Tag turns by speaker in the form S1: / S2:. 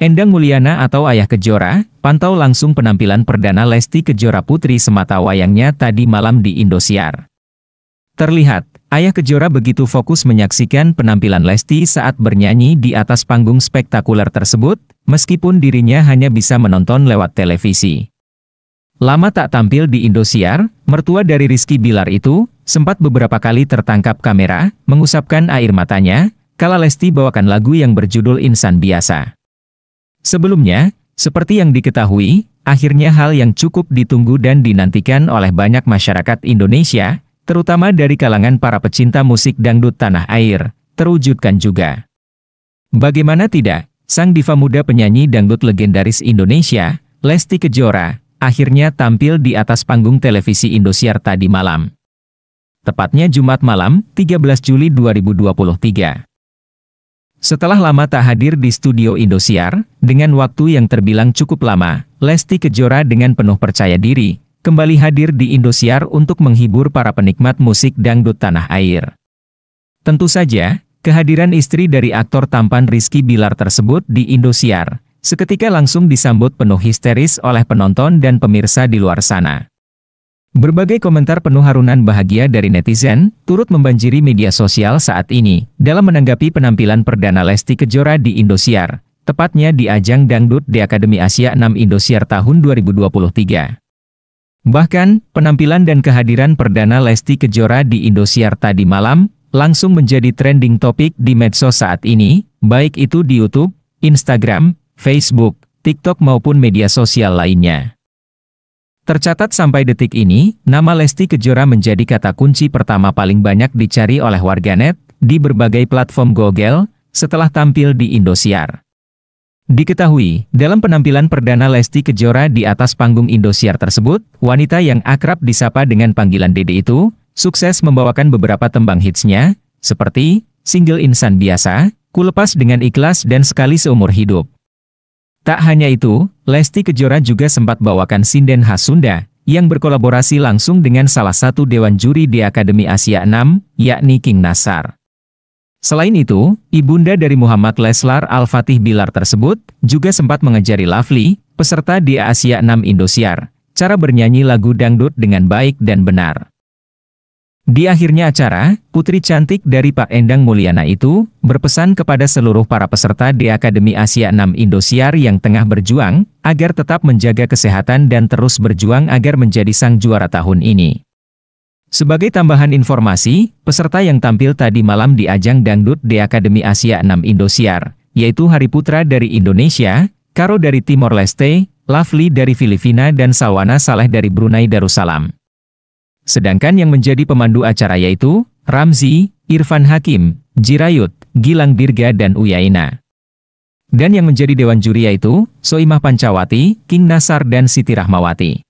S1: Endang Mulyana atau Ayah Kejora, pantau langsung penampilan perdana Lesti Kejora Putri semata wayangnya tadi malam di Indosiar. Terlihat, Ayah Kejora begitu fokus menyaksikan penampilan Lesti saat bernyanyi di atas panggung spektakuler tersebut, meskipun dirinya hanya bisa menonton lewat televisi. Lama tak tampil di Indosiar, mertua dari Rizky Bilar itu, sempat beberapa kali tertangkap kamera, mengusapkan air matanya, kala Lesti bawakan lagu yang berjudul Insan Biasa. Sebelumnya, seperti yang diketahui, akhirnya hal yang cukup ditunggu dan dinantikan oleh banyak masyarakat Indonesia, terutama dari kalangan para pecinta musik dangdut tanah air, terwujudkan juga. Bagaimana tidak, sang diva muda penyanyi dangdut legendaris Indonesia, Lesti Kejora, akhirnya tampil di atas panggung televisi Indosiar tadi malam. Tepatnya Jumat malam, 13 Juli 2023. Setelah lama tak hadir di studio Indosiar, dengan waktu yang terbilang cukup lama, Lesti Kejora dengan penuh percaya diri, kembali hadir di Indosiar untuk menghibur para penikmat musik dangdut tanah air. Tentu saja, kehadiran istri dari aktor tampan Rizky Bilar tersebut di Indosiar, seketika langsung disambut penuh histeris oleh penonton dan pemirsa di luar sana. Berbagai komentar penuh harunan bahagia dari netizen turut membanjiri media sosial saat ini dalam menanggapi penampilan perdana Lesti Kejora di Indosiar, tepatnya di ajang dangdut di Akademi Asia 6 Indosiar tahun 2023. Bahkan, penampilan dan kehadiran perdana Lesti Kejora di Indosiar tadi malam langsung menjadi trending topik di medsos saat ini, baik itu di YouTube, Instagram, Facebook, TikTok maupun media sosial lainnya. Tercatat sampai detik ini, nama Lesti Kejora menjadi kata kunci pertama paling banyak dicari oleh warganet, di berbagai platform Google, setelah tampil di Indosiar. Diketahui, dalam penampilan perdana Lesti Kejora di atas panggung Indosiar tersebut, wanita yang akrab disapa dengan panggilan Dede itu, sukses membawakan beberapa tembang hitsnya, seperti, single Insan Biasa, Kulepas dengan Ikhlas dan Sekali Seumur Hidup. Tak hanya itu, Lesti Kejora juga sempat bawakan sinden khas Sunda, yang berkolaborasi langsung dengan salah satu dewan juri di Akademi Asia 6, yakni King Nasar. Selain itu, ibunda dari Muhammad Leslar Al-Fatih Bilar tersebut, juga sempat mengejari Lafli, peserta di Asia 6 Indosiar, cara bernyanyi lagu dangdut dengan baik dan benar. Di akhirnya acara, putri cantik dari Pak Endang Mulyana itu, berpesan kepada seluruh para peserta di Akademi Asia 6 Indosiar yang tengah berjuang, agar tetap menjaga kesehatan dan terus berjuang agar menjadi sang juara tahun ini. Sebagai tambahan informasi, peserta yang tampil tadi malam di ajang dangdut di Akademi Asia 6 Indosiar, yaitu Hari Putra dari Indonesia, Karo dari Timor Leste, Lovely dari Filipina dan Sawana Saleh dari Brunei Darussalam. Sedangkan yang menjadi pemandu acara yaitu Ramzi, Irfan Hakim, Jirayut, Gilang Dirga dan Uyaina. Dan yang menjadi dewan juri yaitu Soimah Pancawati, King Nasar dan Siti Rahmawati.